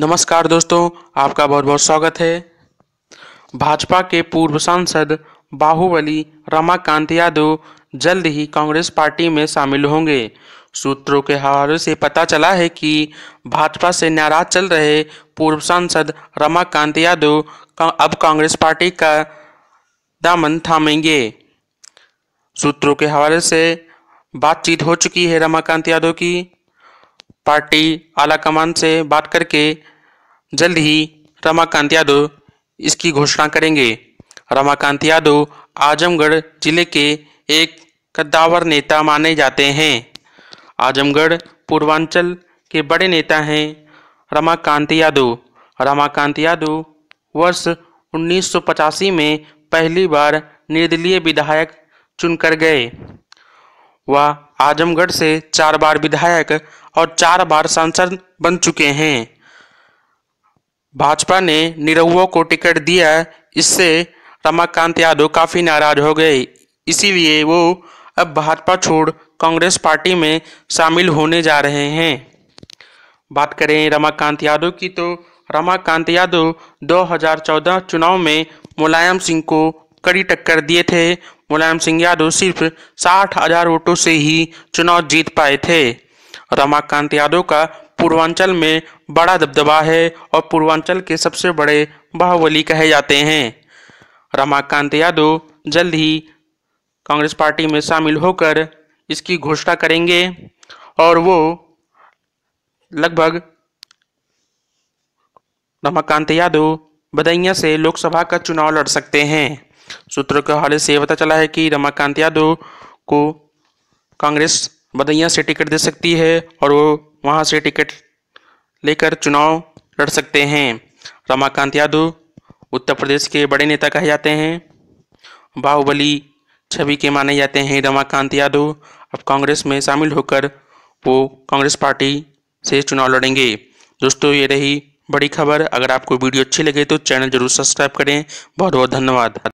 नमस्कार दोस्तों आपका बहुत बहुत स्वागत है भाजपा के पूर्व सांसद बाहुबली रमाकांत यादव जल्द ही कांग्रेस पार्टी में शामिल होंगे सूत्रों के हवाले से पता चला है कि भाजपा से नाराज चल रहे पूर्व सांसद रमाकांत यादव अब कांग्रेस पार्टी का दामन थामेंगे सूत्रों के हवाले से बातचीत हो चुकी है रमाकांत यादव की पार्टी आला कमान से बात करके जल्द ही रमाकांत यादव इसकी घोषणा करेंगे रमाकांत यादव आजमगढ़ जिले के एक कद्दावर नेता माने जाते हैं आजमगढ़ पूर्वांचल के बड़े नेता हैं रमाकांत यादव रमाकांत यादव वर्ष उन्नीस में पहली बार निर्दलीय विधायक चुनकर गए वह आजमगढ़ से चार बार विधायक और चार बार सांसद बन चुके हैं भाजपा ने निरहुओं को टिकट दिया इससे रमाकांत यादव काफ़ी नाराज हो गए इसीलिए वो अब भाजपा छोड़ कांग्रेस पार्टी में शामिल होने जा रहे हैं बात करें रमाकांत यादव की तो रमाकांत यादव 2014 चुनाव में मुलायम सिंह को कड़ी टक्कर दिए थे मुलायम सिंह यादव सिर्फ साठ हजार वोटों से ही चुनाव जीत पाए थे रमाकांत यादव का पूर्वांचल में बड़ा दबदबा है और पूर्वांचल के सबसे बड़े बाहुबली कहे जाते हैं रमाकांत यादव जल्द ही कांग्रेस पार्टी में शामिल होकर इसकी घोषणा करेंगे और वो लगभग रमाकांत यादव बदैया से लोकसभा का चुनाव लड़ सकते हैं सूत्रों के हवाले से यह पता चला है कि रमाकांत यादव को कांग्रेस बदैया से टिकट दे सकती है और वो वहाँ से टिकट लेकर चुनाव लड़ सकते हैं रमाकांत यादव उत्तर प्रदेश के बड़े नेता कहे जाते हैं बाहुबली छवि के माने जाते हैं रमाकांत यादव अब कांग्रेस में शामिल होकर वो कांग्रेस पार्टी से चुनाव लड़ेंगे दोस्तों ये रही बड़ी खबर अगर आपको वीडियो अच्छी लगे तो चैनल जरूर सब्सक्राइब करें बहुत बहुत धन्यवाद